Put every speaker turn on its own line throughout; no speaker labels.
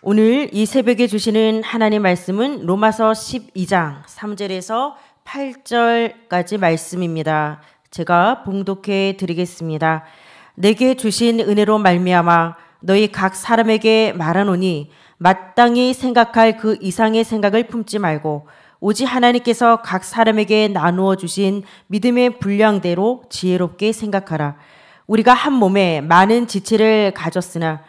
오늘 이 새벽에 주시는 하나님 말씀은 로마서 12장 3절에서 8절까지 말씀입니다. 제가 봉독해 드리겠습니다. 내게 주신 은혜로 말미암아 너희 각 사람에게 말하노니 마땅히 생각할 그 이상의 생각을 품지 말고 오직 하나님께서 각 사람에게 나누어 주신 믿음의 분량대로 지혜롭게 생각하라. 우리가 한 몸에 많은 지체를 가졌으나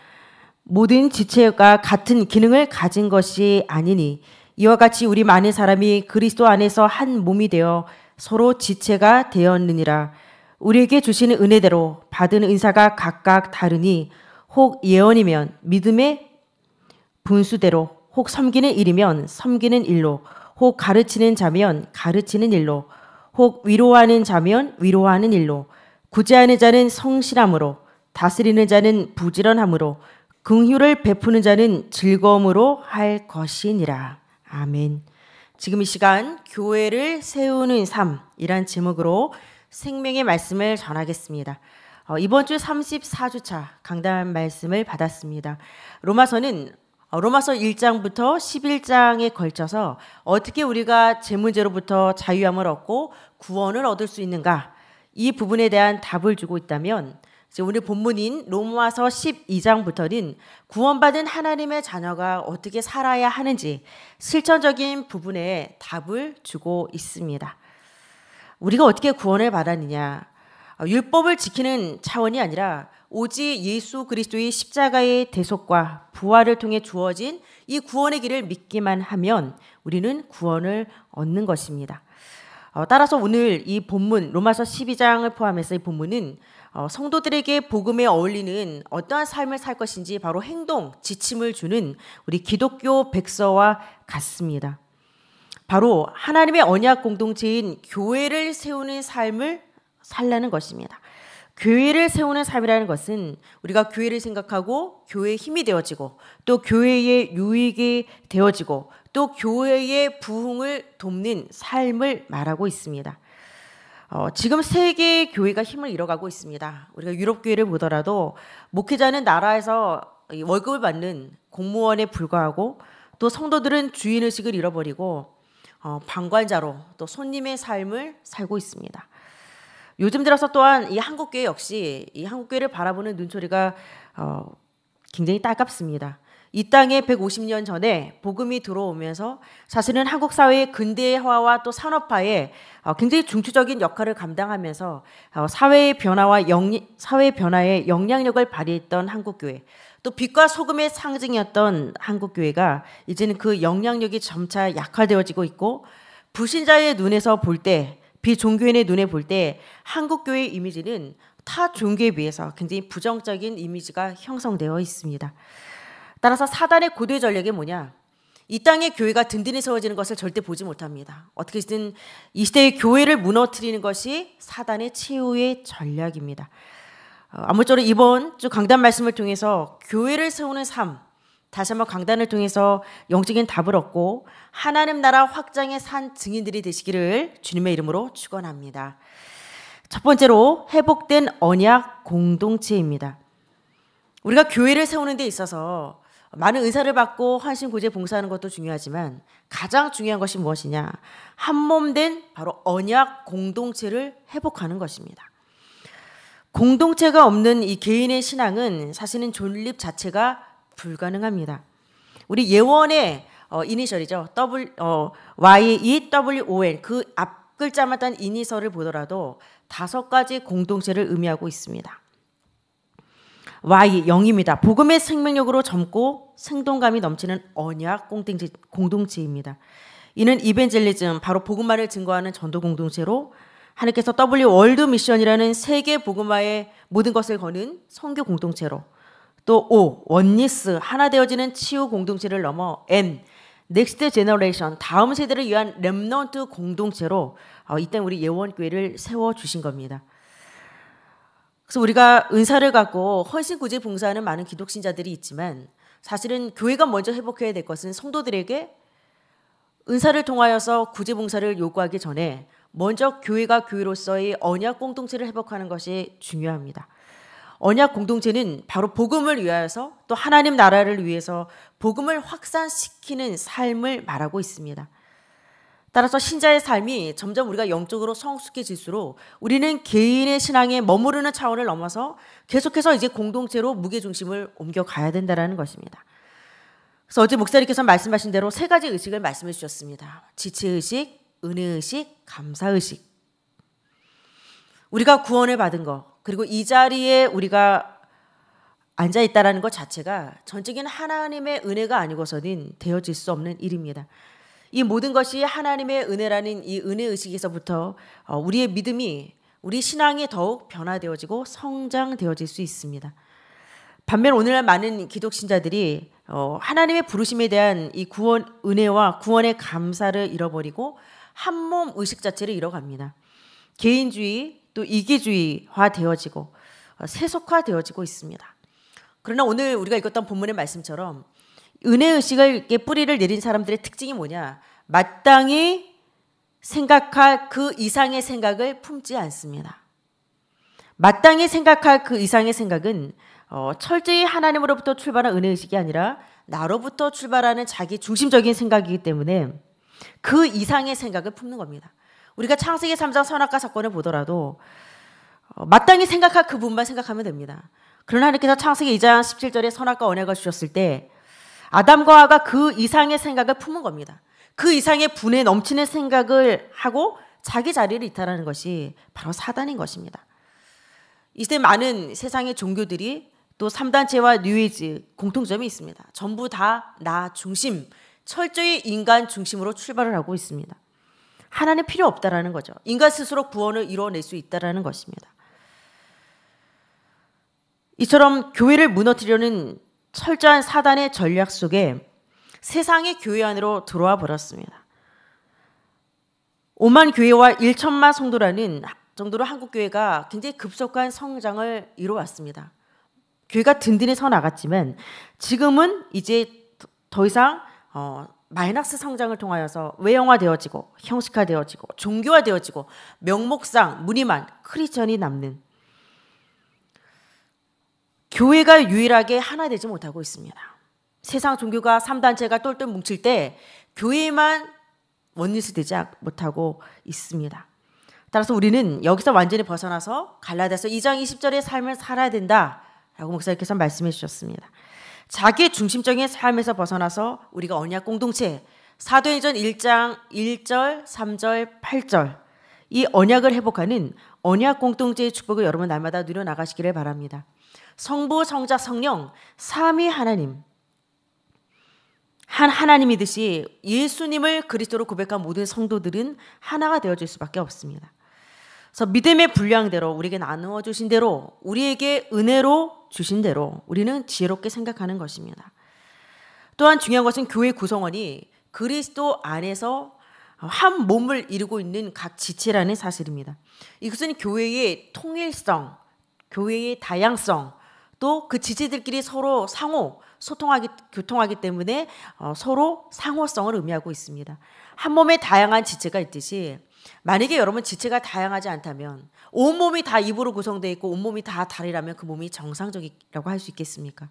모든 지체가 같은 기능을 가진 것이 아니니 이와 같이 우리 많은 사람이 그리스도 안에서 한 몸이 되어 서로 지체가 되었느니라. 우리에게 주시는 은혜대로 받은 은사가 각각 다르니 혹 예언이면 믿음의 분수대로 혹 섬기는 일이면 섬기는 일로 혹 가르치는 자면 가르치는 일로 혹 위로하는 자면 위로하는 일로 구제하는 자는 성실함으로 다스리는 자는 부지런함으로 긍휼을 베푸는 자는 즐거움으로 할 것이니라. 아멘. 지금 이 시간 교회를 세우는 삶이란 제목으로 생명의 말씀을 전하겠습니다. 어, 이번 주 34주차 강단 말씀을 받았습니다. 로마서는 어, 로마서 1장부터 11장에 걸쳐서 어떻게 우리가 제 문제로부터 자유함을 얻고 구원을 얻을 수 있는가 이 부분에 대한 답을 주고 있다면 오늘 본문인 로마서 12장부터는 구원받은 하나님의 자녀가 어떻게 살아야 하는지 실천적인 부분에 답을 주고 있습니다. 우리가 어떻게 구원을 받았느냐? 어, 율법을 지키는 차원이 아니라 오직 예수 그리스도의 십자가의 대속과 부활을 통해 주어진 이 구원의 길을 믿기만 하면 우리는 구원을 얻는 것입니다. 어, 따라서 오늘 이 본문 로마서 12장을 포함해서 이 본문은 어, 성도들에게 복음에 어울리는 어떠한 삶을 살 것인지 바로 행동, 지침을 주는 우리 기독교 백서와 같습니다. 바로 하나님의 언약 공동체인 교회를 세우는 삶을 살라는 것입니다. 교회를 세우는 삶이라는 것은 우리가 교회를 생각하고 교회의 힘이 되어지고 또 교회의 유익이 되어지고 또 교회의 부흥을 돕는 삶을 말하고 있습니다. 어, 지금 세계 교회가 힘을 잃어가고 있습니다. 우리가 유럽 교회를 보더라도 목회자는 나라에서 월급을 받는 공무원에 불과하고 또 성도들은 주인 의식을 잃어버리고 어, 방관자로 또 손님의 삶을 살고 있습니다. 요즘 들어서 또한 이 한국 교회 역시 이 한국 교회를 바라보는 눈초리가 어, 굉장히 따갑습니다. 이 땅에 150년 전에 복음이 들어오면서 사실은 한국 사회의 근대화와 또 산업화에 어, 굉장히 중추적인 역할을 감당하면서 어, 사회의 변화와 영, 사회 변화에 영향력을 발휘했던 한국 교회 또 빛과 소금의 상징이었던 한국 교회가 이제는 그 영향력이 점차 약화되어지고 있고 불신자의 눈에서 볼 때 비종교인의 눈에 볼 때 한국 교회의 이미지는 타 종교에 비해서 굉장히 부정적인 이미지가 형성되어 있습니다. 따라서 사단의 고대 전략이 뭐냐? 이 땅의 교회가 든든히 세워지는 것을 절대 보지 못합니다. 어떻게든 이 시대의 교회를 무너뜨리는 것이 사단의 최후의 전략입니다. 어, 아무쪼록 이번 주 강단 말씀을 통해서 교회를 세우는 삶, 다시 한번 강단을 통해서 영적인 답을 얻고 하나님 나라 확장의 산 증인들이 되시기를 주님의 이름으로 축원합니다. 첫 번째로 회복된 언약 공동체입니다. 우리가 교회를 세우는 데 있어서 많은 의사를 받고 한신구제 봉사하는 것도 중요하지만 가장 중요한 것이 무엇이냐? 한몸된 바로 언약 공동체를 회복하는 것입니다. 공동체가 없는 이 개인의 신앙은 사실은 존립 자체가 불가능합니다. 우리 예원의 어, 이니셜이죠. W 어, Y E W O N 그 앞 글자마다 이니셜을 보더라도 다섯 가지 공동체를 의미하고 있습니다. Y 영입니다. 복음의 생명력으로 젊고 생동감이 넘치는 언약 공동체, 입니다 이는 이벤젤리즘, 바로 복음만을 증거하는 전도 공동체로 하나께서 W 월드 미션이라는 세계 복음화의 모든 것을 거는 선교 공동체로 또 O 원니스 하나 되어지는 치유 공동체를 넘어 N 넥스트 제너레이션 다음 세대를 위한 렘넌트 공동체로 어, 이때 우리 예원교회를 세워 주신 겁니다. 그래서 우리가 은사를 갖고 헌신구제 봉사하는 많은 기독신자들이 있지만 사실은 교회가 먼저 회복해야 될 것은 성도들에게 은사를 통하여서 구제 봉사를 요구하기 전에 먼저 교회가 교회로서의 언약 공동체를 회복하는 것이 중요합니다. 언약 공동체는 바로 복음을 위하여서 또 하나님 나라를 위해서 복음을 확산시키는 삶을 말하고 있습니다. 따라서 신자의 삶이 점점 우리가 영적으로 성숙해질수록 우리는 개인의 신앙에 머무르는 차원을 넘어서 계속해서 이제 공동체로 무게중심을 옮겨가야 된다는 것입니다. 그래서 어제 목사님께서 말씀하신 대로 세 가지 의식을 말씀해 주셨습니다. 지체의식, 은혜의식, 감사의식. 우리가 구원을 받은 것, 그리고 이 자리에 우리가 앉아 있다는것 자체가 전적인 하나님의 은혜가 아니고서는 되어질 수 없는 일입니다. 이 모든 것이 하나님의 은혜라는 이 은혜 의식에서부터 어, 우리의 믿음이 우리 신앙이 더욱 변화되어지고 성장되어질 수 있습니다. 반면 오늘날 많은 기독 신자들이 어, 하나님의 부르심에 대한 이 구원 은혜와 구원의 감사를 잃어버리고 한 몸 의식 자체를 잃어갑니다. 개인주의 또 이기주의화 되어지고 어, 세속화 되어지고 있습니다. 그러나 오늘 우리가 읽었던 본문의 말씀처럼 은혜의식을 뿌리를 내린 사람들의 특징이 뭐냐. 마땅히 생각할 그 이상의 생각을 품지 않습니다. 마땅히 생각할 그 이상의 생각은 어, 철저히 하나님으로부터 출발한 은혜의식이 아니라 나로부터 출발하는 자기 중심적인 생각이기 때문에 그 이상의 생각을 품는 겁니다. 우리가 창세기 3장 선악과 사건을 보더라도 어, 마땅히 생각할 그 부분만 생각하면 됩니다. 그러나 하나님께서 창세기 2장 17절에 선악과 언약을 주셨을 때 아담과 아가 그 이상의 생각을 품은 겁니다. 그 이상의 분에 넘치는 생각을 하고 자기 자리를 이탈하는 것이 바로 사단인 것입니다. 이때 많은 세상의 종교들이 또 삼단체와 뉴에이지 공통점이 있습니다. 전부 다 나 중심, 철저히 인간 중심으로 출발을 하고 있습니다. 하나님 필요 없다라는 거죠. 인간 스스로 구원을 이뤄낼 수 있다라는 것입니다. 이처럼 교회를 무너뜨려는 철저한 사단의 전략 속에 세상의 교회 안으로 들어와 버렸습니다. 5만 교회와 1천만 성도라는 정도로 한국 교회가 굉장히 급속한 성장을 이루어왔습니다. 교회가 든든히 서 나갔지만 지금은 이제 더 이상 어, 마이너스 성장을 통하여서 외형화되어지고 형식화되어지고 종교화되어지고 명목상 무늬만 크리스천이 남는 교회가 유일하게 하나 되지 못하고 있습니다. 세상 종교가 3단체가 똘똘 뭉칠 때 교회만 원리스 되지 못하고 있습니다. 따라서 우리는 여기서 완전히 벗어나서 갈라디아서 2장 20절의 삶을 살아야 된다라고 목사님께서 말씀해 주셨습니다. 자기 중심적인 삶에서 벗어나서 우리가 언약 공동체 사도행전 1장 1절, 3절, 8절 이 언약을 회복하는 언약 공동체의 축복을 여러분 날마다 누려 나가시기를 바랍니다. 성부, 성자, 성령, 삼위 하나님. 한 하나님이듯이 예수님을 그리스도로 고백한 모든 성도들은 하나가 되어질 수밖에 없습니다. 그래서 믿음의 분량대로 우리에게 나누어 주신 대로 우리에게 은혜로 주신 대로 우리는 지혜롭게 생각하는 것입니다. 또한 중요한 것은 교회 구성원이 그리스도 안에서 한 몸을 이루고 있는 각 지체라는 사실입니다. 이것은 교회의 통일성, 교회의 다양성, 또그 지체들끼리 서로 상호 소통하기 교통하기 때문에 어, 서로 상호성을 의미하고 있습니다. 한 몸에 다양한 지체가 있듯이 만약에 여러분 지체가 다양하지 않다면 온 몸이 다 입으로 구성되어 있고 온 몸이 다 다리라면 그 몸이 정상적이라고 할 수 있겠습니까?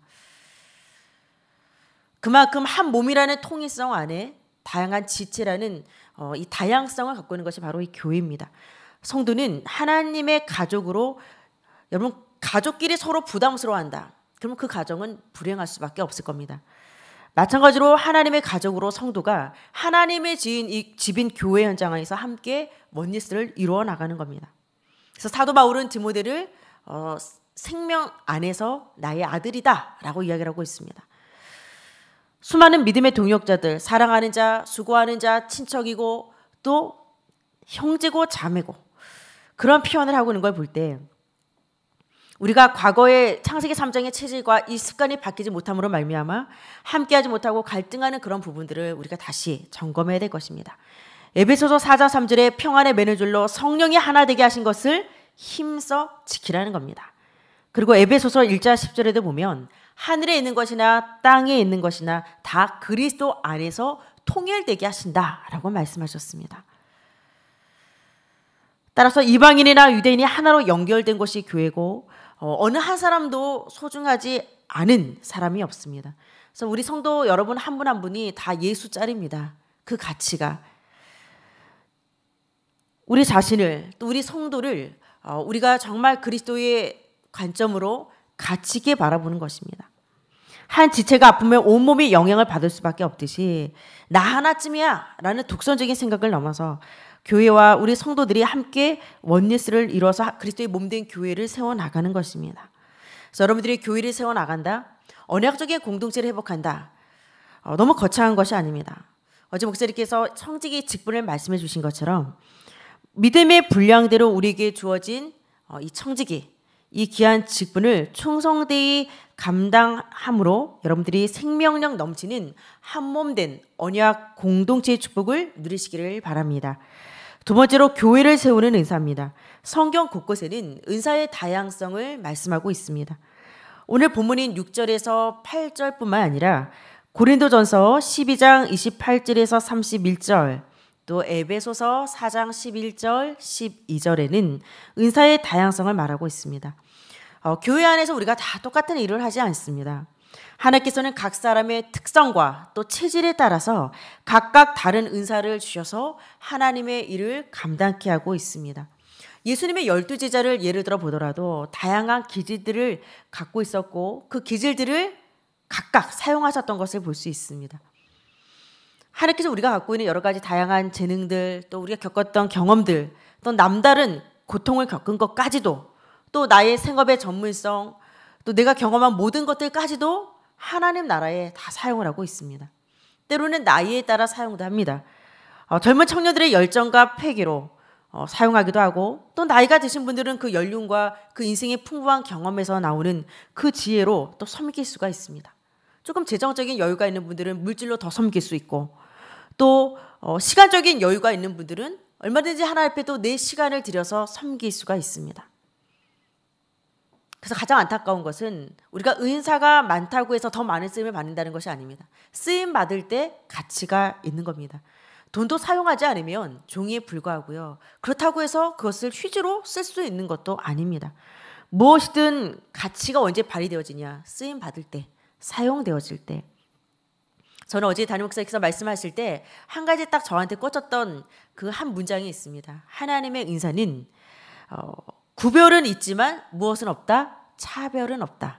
그만큼 한 몸이라는 통일성 안에 다양한 지체라는 어, 이 다양성을 갖고 있는 것이 바로 이 교회입니다. 성도는 하나님의 가족으로 여러분 가족끼리 서로 부담스러워한다. 그러면 그 가정은 불행할 수밖에 없을 겁니다. 마찬가지로 하나님의 가족으로 성도가 하나님의 지인 이 집인 교회 현장에서 함께 먼스를 이루어 나가는 겁니다. 그래서 사도 바울은 디모데를 어, 생명 안에서 나의 아들이다라고 이야기를 하고 있습니다. 수많은 믿음의 동역자들, 사랑하는 자, 수고하는 자, 친척이고 또 형제고 자매고 그런 표현을 하고 있는 걸볼때 우리가 과거의 창세기 3장의 체질과 이 습관이 바뀌지 못함으로 말미암아 함께하지 못하고 갈등하는 그런 부분들을 우리가 다시 점검해야 될 것입니다. 에베소서 4장 3절의 평안의 매너줄로 성령이 하나 되게 하신 것을 힘써 지키라는 겁니다. 그리고 에베소서 1장 10절에도 보면 하늘에 있는 것이나 땅에 있는 것이나 다 그리스도 안에서 통일되게 하신다라고 말씀하셨습니다. 따라서 이방인이나 유대인이 하나로 연결된 것이 교회고 어, 느한 사람도 소중하지 않은 사람이 없습니다. 그래서 우리 성도 여러분 한 분한 한 분이 다 예수 짤입니다. 그 가치가 우리 자신을 또 우리 성도를 어, 우리가 정말 그리스도의 관점으로 가치 있게 바라보는 것입니다. 한 지체가 아프면 온몸이 영향을 받을 수밖에 없듯이 나 하나쯤이야 라는 독선적인 생각을 넘어서 교회와 우리 성도들이 함께 원리스를 이뤄서 그리스도의 몸 된 교회를 세워 나가는 것입니다. 그래서 여러분들이 교회를 세워 나간다. 언약적인 공동체를 회복한다. 어, 너무 거창한 것이 아닙니다. 어제 목사님께서 청직의 직분을 말씀해 주신 것처럼 믿음의 분량대로 우리에게 주어진 어, 이 청직이 이 귀한 직분을 충성되이 감당함으로 여러분들이 생명력 넘치는 한 몸된 언약 공동체의 축복을 누리시기를 바랍니다. 두 번째로 교회를 세우는 은사입니다. 성경 곳곳에는 은사의 다양성을 말씀하고 있습니다. 오늘 본문인 6절에서 8절뿐만 아니라 고린도전서 12장 28절에서 31절 또 에베소서 4장 11절 12절에는 은사의 다양성을 말하고 있습니다. 어, 교회 안에서 우리가 다 똑같은 일을 하지 않습니다. 하나님께서는 각 사람의 특성과 또 체질에 따라서 각각 다른 은사를 주셔서 하나님의 일을 감당케 하고 있습니다. 예수님의 열두 제자를 예를 들어 보더라도 다양한 기질들을 갖고 있었고 그 기질들을 각각 사용하셨던 것을 볼 수 있습니다. 하나님께서 우리가 갖고 있는 여러 가지 다양한 재능들 또 우리가 겪었던 경험들 또 남다른 고통을 겪은 것까지도 또 나의 생업의 전문성 또 내가 경험한 모든 것들까지도 하나님 나라에 다 사용을 하고 있습니다. 때로는 나이에 따라 사용도 합니다. 어, 젊은 청년들의 열정과 패기로 어, 사용하기도 하고 또 나이가 드신 분들은 그 연륜과 그 인생의 풍부한 경험에서 나오는 그 지혜로 또 섬길 수가 있습니다. 조금 재정적인 여유가 있는 분들은 물질로 더 섬길 수 있고 또 어, 시간적인 여유가 있는 분들은 얼마든지 하나 앞에 도내 시간을 들여서 섬길 수가 있습니다. 그래서 가장 안타까운 것은 우리가 은사가 많다고 해서 더 많은 쓰임을 받는다는 것이 아닙니다. 쓰임 받을 때 가치가 있는 겁니다. 돈도 사용하지 않으면 종이에 불과하고요. 그렇다고 해서 그것을 휴지로 쓸 수 있는 것도 아닙니다. 무엇이든 가치가 언제 발휘되어지냐? 쓰임 받을 때, 사용되어질 때. 저는 어제 담임 목사께서 말씀하실 때 한 가지 딱 저한테 꽂혔던 그 한 문장이 있습니다. 하나님의 은사는 어, 구별은 있지만 무엇은 없다? 차별은 없다.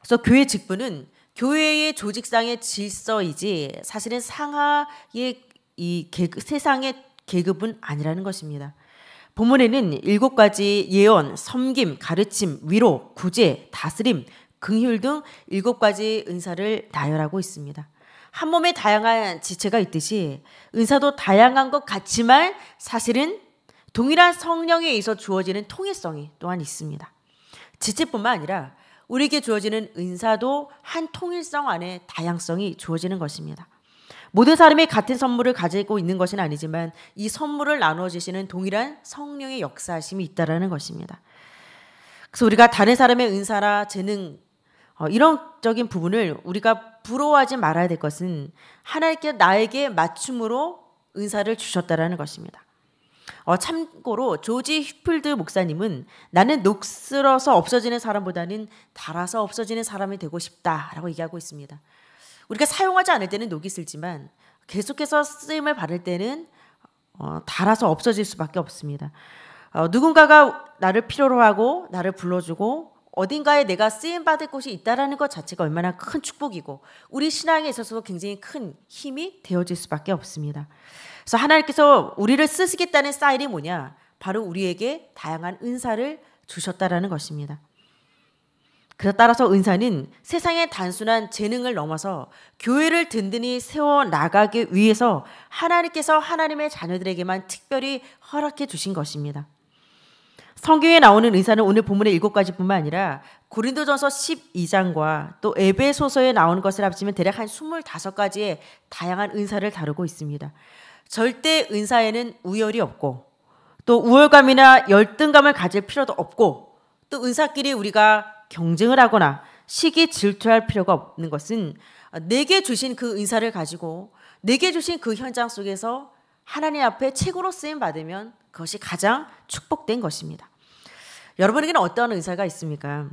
그래서 교회 직분은 교회의 조직상의 질서이지 사실은 상하의 이 계급, 세상의 계급은 아니라는 것입니다. 본문에는 일곱 가지 예언, 섬김, 가르침, 위로, 구제, 다스림, 긍휼 등 일곱 가지 은사를 나열하고 있습니다. 한 몸에 다양한 지체가 있듯이 은사도 다양한 것 같지만 사실은 동일한 성령에 의해서 주어지는 통일성이 또한 있습니다. 지체뿐만 아니라 우리에게 주어지는 은사도 한 통일성 안에 다양성이 주어지는 것입니다. 모든 사람이 같은 선물을 가지고 있는 것은 아니지만 이 선물을 나누어 주시는 동일한 성령의 역사심이 있다라는 것입니다. 그래서 우리가 다른 사람의 은사나 재능 어, 이런적인 부분을 우리가 부러워하지 말아야 될 것은 하나님께 나에게 맞춤으로 은사를 주셨다라는 것입니다. 어, 참고로 조지 휘플드 목사님은 나는 녹슬어서 없어지는 사람보다는 달아서 없어지는 사람이 되고 싶다라고 얘기하고 있습니다. 우리가 사용하지 않을 때는 녹이 슬지만 계속해서 쓰임을 받을 때는 어, 달아서 없어질 수밖에 없습니다. 어, 누군가가 나를 필요로 하고 나를 불러주고 어딘가에 내가 쓰임 받을 곳이 있다라는 것 자체가 얼마나 큰 축복이고 우리 신앙에 있어서도 굉장히 큰 힘이 되어질 수밖에 없습니다. 그래서 하나님께서 우리를 쓰시겠다는 사인이 뭐냐? 바로 우리에게 다양한 은사를 주셨다라는 것입니다. 그래서 따라서 은사는 세상의 단순한 재능을 넘어서 교회를 든든히 세워 나가기 위해서 하나님께서 하나님의 자녀들에게만 특별히 허락해 주신 것입니다. 성경에 나오는 은사는 오늘 본문의 일곱 가지뿐만 아니라 고린도전서 12장과 또 에베소서에 나오는 것을 합치면 대략 한 25가지의 다양한 은사를 다루고 있습니다. 절대 은사에는 우열이 없고 또 우월감이나 열등감을 가질 필요도 없고 또 은사끼리 우리가 경쟁을 하거나 시기 질투할 필요가 없는 것은 내게 주신 그 은사를 가지고 내게 주신 그 현장 속에서 하나님 앞에 최고로 쓰임 받으면 그것이 가장 축복된 것입니다. 여러분에게는 어떤 은사가 있습니까?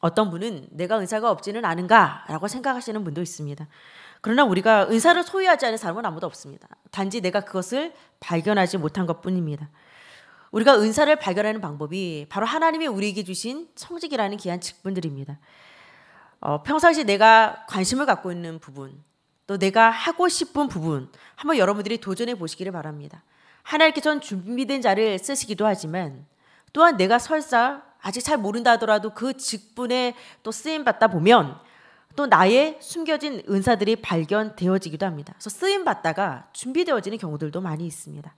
어떤 분은 내가 은사가 없지는 않은가라고 생각하시는 분도 있습니다. 그러나 우리가 은사를 소유하지 않은 사람은 아무도 없습니다. 단지 내가 그것을 발견하지 못한 것 뿐입니다. 우리가 은사를 발견하는 방법이 바로 하나님이 우리에게 주신 성직이라는 귀한 직분들입니다. 어, 평상시 내가 관심을 갖고 있는 부분, 또 내가 하고 싶은 부분, 한번 여러분들이 도전해 보시기를 바랍니다. 하나님께전 준비된 자를 쓰시기도 하지만 또한 내가 설사 아직 잘 모른다 하더라도 그 직분에 또 쓰임 받다 보면 또 나의 숨겨진 은사들이 발견되어지기도 합니다. 그래서 쓰임 받다가 준비되어지는 경우들도 많이 있습니다.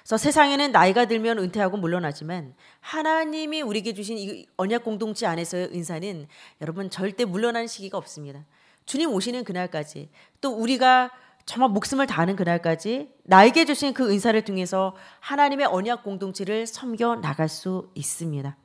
그래서 세상에는 나이가 들면 은퇴하고 물러나지만 하나님이 우리에게 주신 이 언약 공동체 안에서의 은사는 여러분 절대 물러나 시기가 없습니다. 주님 오시는 그날까지 또 우리가 정말 목숨을 다하는 그날까지 나에게 주신 그 은사를 통해서 하나님의 언약 공동체를 섬겨 나갈 수 있습니다.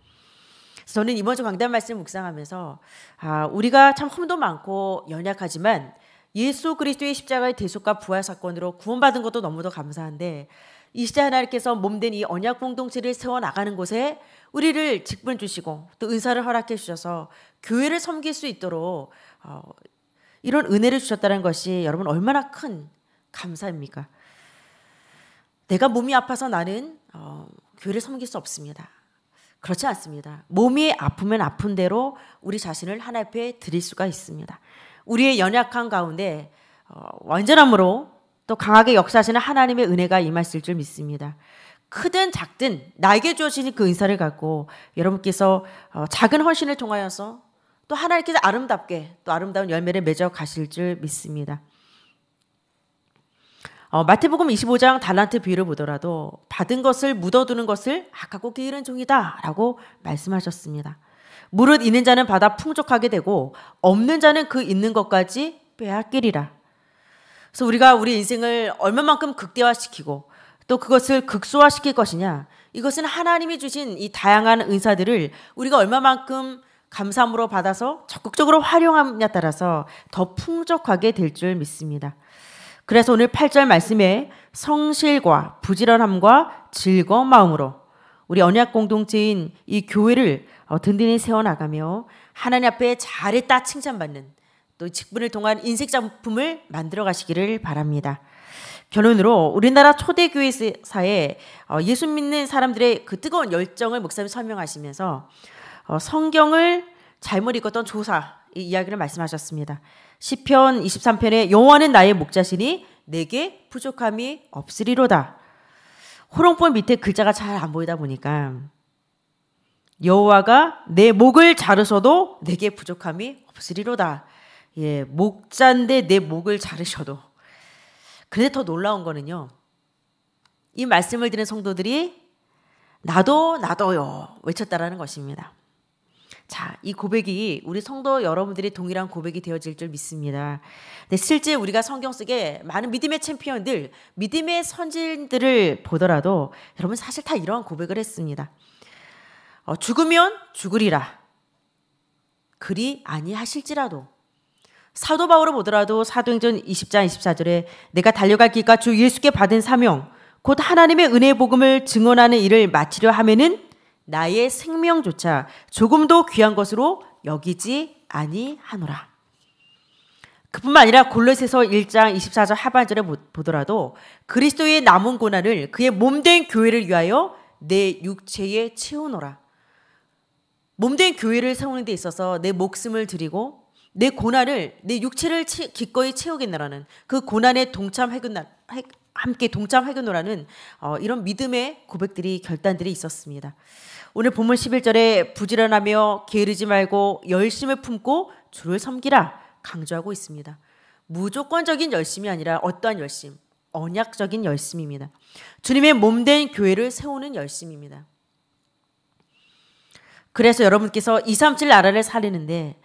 저는 이번 주 강단 말씀 묵상하면서 아, 우리가 참 험도 많고 연약하지만 예수 그리스도의 십자가의 대속과 부활 사건으로 구원받은 것도 너무도 감사한데 이 시대 하나님께서 몸된 이 언약 공동체를 세워 나가는 곳에 우리를 직분 주시고 또 은사를 허락해 주셔서 교회를 섬길 수 있도록 어, 이런 은혜를 주셨다는 것이 여러분 얼마나 큰 감사입니까? 내가 몸이 아파서 나는 어, 교회를 섬길 수 없습니다. 그렇지 않습니다. 몸이 아프면 아픈 대로 우리 자신을 하나 앞에 드릴 수가 있습니다. 우리의 연약한 가운데 어, 완전함으로 또 강하게 역사하시는 하나님의 은혜가 임하실 줄 믿습니다. 크든 작든 나에게 주어진 그 은사를 갖고 여러분께서 어, 작은 헌신을 통하여서 또 하나님께서 아름답게 또 아름다운 열매를 맺어 가실 줄 믿습니다. 어, 마태복음 25장 달란트 비유를 보더라도 받은 것을 묻어두는 것을 아깝고 게으른 종이다라고 말씀하셨습니다. 무릇 있는 자는 받아 풍족하게 되고 없는 자는 그 있는 것까지 빼앗기리라. 그래서 우리가 우리 인생을 얼마만큼 극대화시키고 또 그것을 극소화시킬 것이냐 이것은 하나님이 주신 이 다양한 은사들을 우리가 얼마만큼 감사함으로 받아서 적극적으로 활용하느 따라서 더 풍족하게 될 줄 믿습니다. 그래서 오늘 8절 말씀에 성실과 부지런함과 즐거운 마음으로 우리 언약 공동체인 이 교회를 어, 든든히 세워나가며 하나님 앞에 잘했다 칭찬받는 또 직분을 통한 인생 작품을 만들어 가시기를 바랍니다. 결론으로 우리나라 초대교회사에 어, 예수 믿는 사람들의 그 뜨거운 열정을 목사님 설명하시면서 어, 성경을 잘못 읽었던 조사 이 이야기를 말씀하셨습니다. 시편 23편에 영원은 나의 목자시니 내게 부족함이 없으리로다. 호롱볼 밑에 글자가 잘 안 보이다 보니까 여호와가 내 목을 자르셔도 내게 부족함이 없으리로다. 예, 목자인데 내 목을 자르셔도. 근데 더 놀라운 거는요. 이 말씀을 들은 성도들이 나도 나도요 외쳤다라는 것입니다. 자, 이 고백이 우리 성도 여러분들이 동일한 고백이 되어질 줄 믿습니다. 근데 네, 실제 우리가 성경 속에 많은 믿음의 챔피언들, 믿음의 선진들을 보더라도 여러분 사실 다 이러한 고백을 했습니다. 어, 죽으면 죽으리라. 그리 아니하실지라도. 사도 바울을 보더라도 사도행전 20장 24절에 내가 달려갈 길과 주 예수께 받은 사명, 곧 하나님의 은혜 복음을 증언하는 일을 마치려 하면은 나의 생명조차 조금도 귀한 것으로 여기지 아니하노라. 그뿐만 아니라 골로새서 1장 24절 하반절에 보더라도 그리스도의 남은 고난을 그의 몸된 교회를 위하여 내 육체에 채우노라. 몸된 교회를 세우는 데 있어서 내 목숨을 드리고 내 고난을 내 육체를 기꺼이 채우겠나라는 그 고난에 동참하겠나 함께 동참하겠노라는 어, 이런 믿음의 고백들이 결단들이 있었습니다. 오늘 본문 11절에 부지런하며 게으르지 말고 열심을 품고 주를 섬기라 강조하고 있습니다. 무조건적인 열심이 아니라 어떠한 열심, 언약적인 열심입니다. 주님의 몸된 교회를 세우는 열심입니다. 그래서 여러분께서 237 나라를 살리는데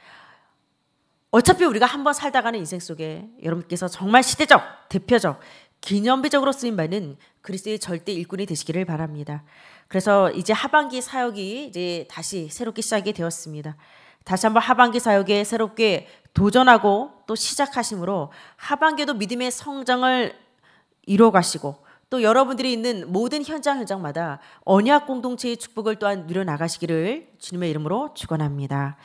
어차피 우리가 한 번 살다가는 인생 속에 여러분께서 정말 시대적, 대표적 기념비적으로 쓰인 바는 그리스의 절대 일꾼이 되시기를 바랍니다. 그래서 이제 하반기 사역이 이제 다시 새롭게 시작이 되었습니다. 다시 한번 하반기 사역에 새롭게 도전하고 또 시작하심으로 하반기에도 믿음의 성장을 이뤄가시고 또 여러분들이 있는 모든 현장 현장마다 언약 공동체의 축복을 또한 누려 나가시기를 주님의 이름으로 축원합니다.